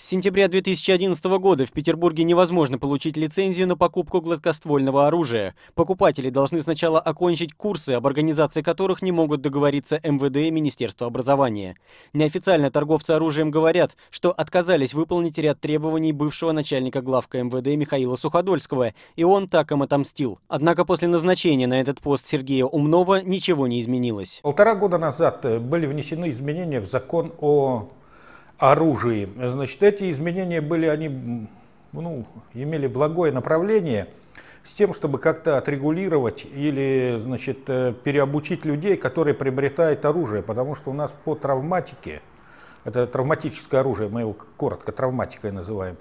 С сентября 2011 года в Петербурге невозможно получить лицензию на покупку гладкоствольного оружия. Покупатели должны сначала окончить курсы, об организации которых не могут договориться МВД и Министерство образования. Неофициально торговцы оружием говорят, что отказались выполнить ряд требований бывшего начальника главка МВД Михаила Суходольского, и он так им отомстил. Однако после назначения на этот пост Сергея Умнова ничего не изменилось. Полтора года назад э, были внесены изменения в закон о оружии. Значит, эти изменения были, они ну, имели благое направление с тем, чтобы как-то отрегулировать или значит, э, переобучить людей, которые приобретают оружие, потому что у нас по травматике, это травматическое оружие, мы его коротко травматикой называем,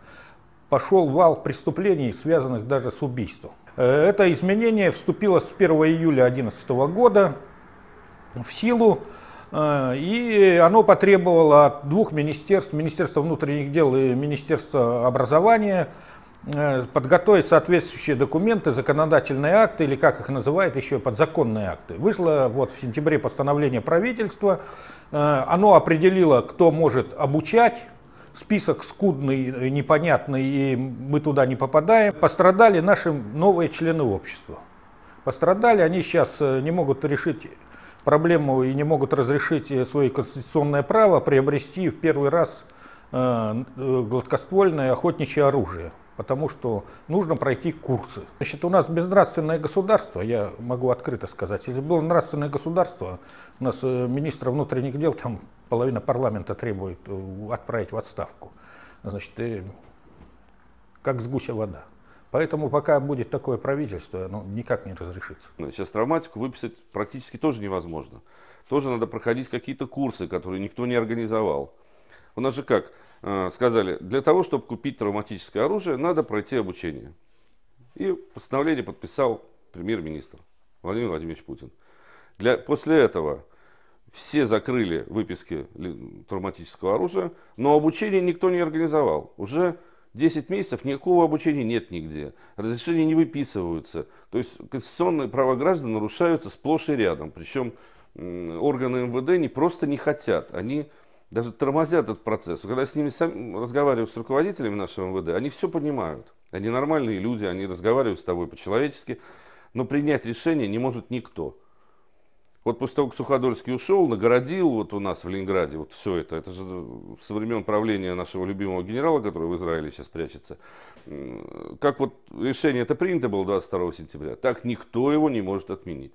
пошел вал преступлений, связанных даже с убийством. Э, это изменение вступило с 1 июля 2011 года в силу. А, и оно потребовало от двух министерств, Министерства внутренних дел и Министерства образования, э, подготовить соответствующие документы, законодательные акты, или как их называют еще, подзаконные акты. Вышло вот в сентябре постановление правительства, э, оно определило, кто может обучать, список скудный, непонятный, и мы туда не попадаем. Пострадали наши новые члены общества. Пострадали, они сейчас э, не могут решить проблему и не могут разрешить э, свое конституционное право приобрести в первый раз э, э, гладкоствольное охотничье оружие, потому что нужно пройти курсы. Значит, у нас безнравственное государство, я могу открыто сказать. Если было нравственное государство, у нас министра внутренних дел, там половина парламента требует отправить в отставку. Значит, как с гуся вода. Поэтому пока будет такое правительство, оно ну, никак не разрешится. Ну, сейчас травматику выписать практически тоже невозможно. Тоже надо проходить какие-то курсы, которые никто не организовал. У нас же как э, сказали, для того, чтобы купить травматическое оружие, надо пройти обучение. И постановление подписал премьер-министр Владимир Владимирович Путин. Для, после этого все закрыли выписки травматического оружия, но обучение никто не организовал. Уже 10 месяцев никакого обучения нет нигде. Разрешения не выписываются. То есть конституционные права граждан нарушаются сплошь и рядом. Причем органы МВД не просто не хотят, они даже тормозят этот процесс. Когда я с ними сам разговариваю с руководителями нашего МВД, они все понимают. Они нормальные люди, они разговаривают с тобой по-человечески, но принять решение не может никто. Вот после того, как Суходольский ушел, нагородил вот у нас в Ленинграде вот все это, это же со времен правления нашего любимого генерала, который в Израиле сейчас прячется, как вот решение это принято было 22 сентября, так никто его не может отменить.